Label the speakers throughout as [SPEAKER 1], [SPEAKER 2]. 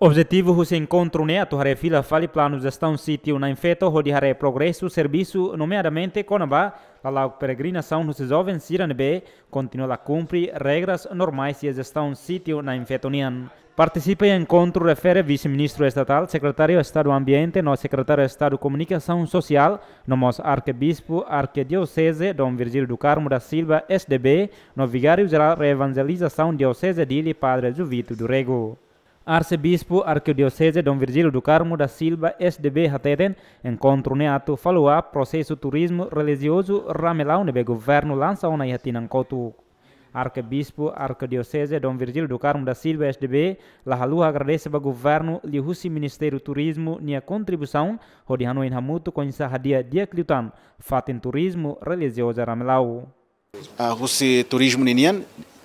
[SPEAKER 1] Objetivo do encontro neto hare fila fale planos estão sítio na infeto onde hare progresso serviço nomeadamente com a peregrinação dos jovens siranbe continua a cumprir regras normais e estão sítio na infetonian. Participa em encontro refere vice-ministro estatal, secretário de Estado do Ambiente, no secretário de Estado de Comunicação Social, nosso arcebispo arquidiocese Dom Virgílio do Carmo da Silva, SDB, no vigário geral de evangelização diocese Dili, padre Juvito Durego. Arcebispo Arquidiocese Don Virgilio do da Silva SDB Hateden, encontro neato falou falua processo turismo religioso ramelau nebe governo lança ona ihatinankotu. E Arcebispo Arquidiocese Dom Virgílio do Carmo da Silva SDB, Lahalu agradece ao governo e ao Ministério Turismo nia contribuição, rodihano em Hamuto com essa hadia dia cliutan, fatin turismo religioso ramelau.
[SPEAKER 2] A Rússia turismo ninian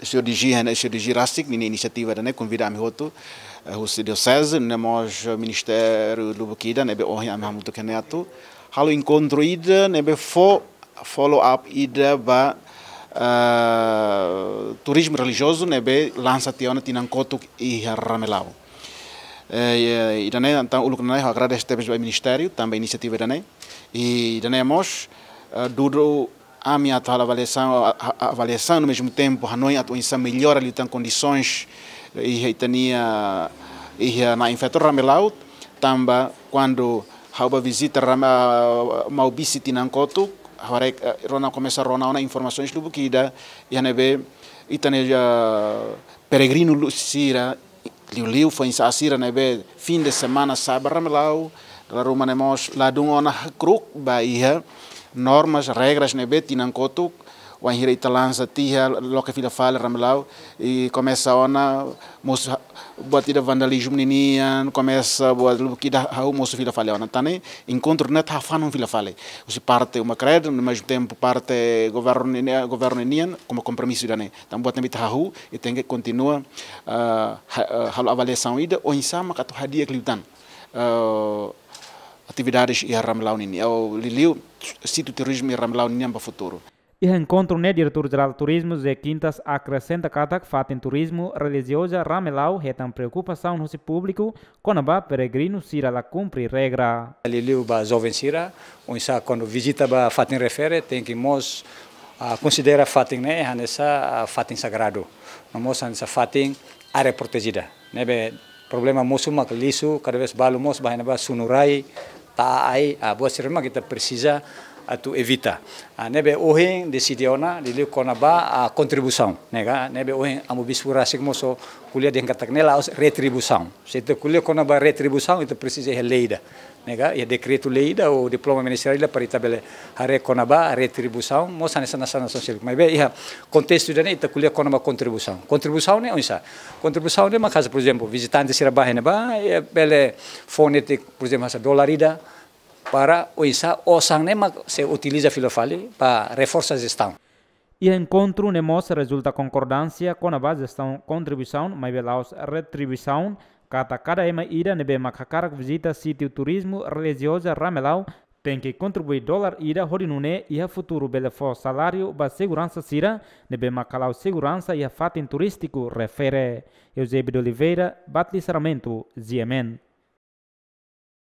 [SPEAKER 2] cirurgia, né, cirurgia Jurassic, na iniciativa, né, convidamos outro, o diocese, né, nós, eh, Ministério do Bukida, né, orhan Mahmud Keneto, halo encontro ida, né, fo follow up ida ba uh, turismo religioso, né, lança tiona tinankotuk eh, e ramelau. E, Idané, então, o Lucnanai agradece também ao Ministério, também a iniciativa Idané, e Idané Mos, uh, duro a minha atual avaliação, a, a avaliação no mesmo tempo, a nossa atuação melhora, ali tem condições, eh, e tinha e na infector ramelau, também quando houve visita uma visita eh, agora eh, Rona começa a ronar informações do Bukida, e a nebe, e tinha peregrino Lucira, Liu Liu foi em Sassira, neve fim de semana, sábado ramelau, lá rumanemos, lá de uma cruc Bahia, normas, regras, né, tinan kotuk, o anhira italanza tiha, loca filha fala, ramelau, e começa a ona, moço, batida vandalismo ninian, começa, batida, hau, moço filha fala, ona, tane, encontro net hafanum filha fala. Se parte uma credo, no mesmo tempo parte governo, governo ninian, como compromisso da dane. Então, boa nabita hau, e tem que continua, ah, a ah, avaliação ida, ou insama, catu hadia cliutan. Uh, ah, atividades e Ramlau Nini. Eu é li turismo e Ramlau Nini para o futuro.
[SPEAKER 1] E encontro né diretor-geral de turismo de Quintas acrescenta cada que fatem turismo religiosa Ramelau retam preocupação no seu público quando o peregrino sira la cumpre regra.
[SPEAKER 3] Liliu ba jovem sira, onde quando visita ba fatem refere tem que mos uh, considera fatem né hanessa uh, fatem sagrado. Não mos hanessa fatem área protegida. Né be problema mosuma lisu cada vez balu mos ba hanessa sunurai tak ai, ah, buat seremah kita persisah atu evita. A nebe ohen decidiona lili kona ba a contribuição, nega nebe ohen amubisura sigmoso kulia den nela os retribuição. Se te kulia kona ba retribuição itu precisa é leida, nega e decreto leida ou diploma ministerial para itabele hare kona ba retribuição mosa nessa nessa nação silk. Mas be ia contexto dene itu kulia kona ba contribuição. Contribuição ne onsa. Contribuição ne makasa por exemplo visitante sirabahe ne ba ia bele fonetic por exemplo a dolarida para usar o sanema se utiliza filofali para reforçar a gestão.
[SPEAKER 1] E encontro nemos resulta concordância com a base gestão contribuição, mas velaus retribuição, cada cada ema ida nebe macacara visita sítio turismo religiosa ramelau, tem que contribuir dólar ira horinune e a futuro belefo salário ba segurança sira, nebe macalau segurança e a fatin turístico refere. Eusebio de Oliveira, Batli Saramento, Ziemen.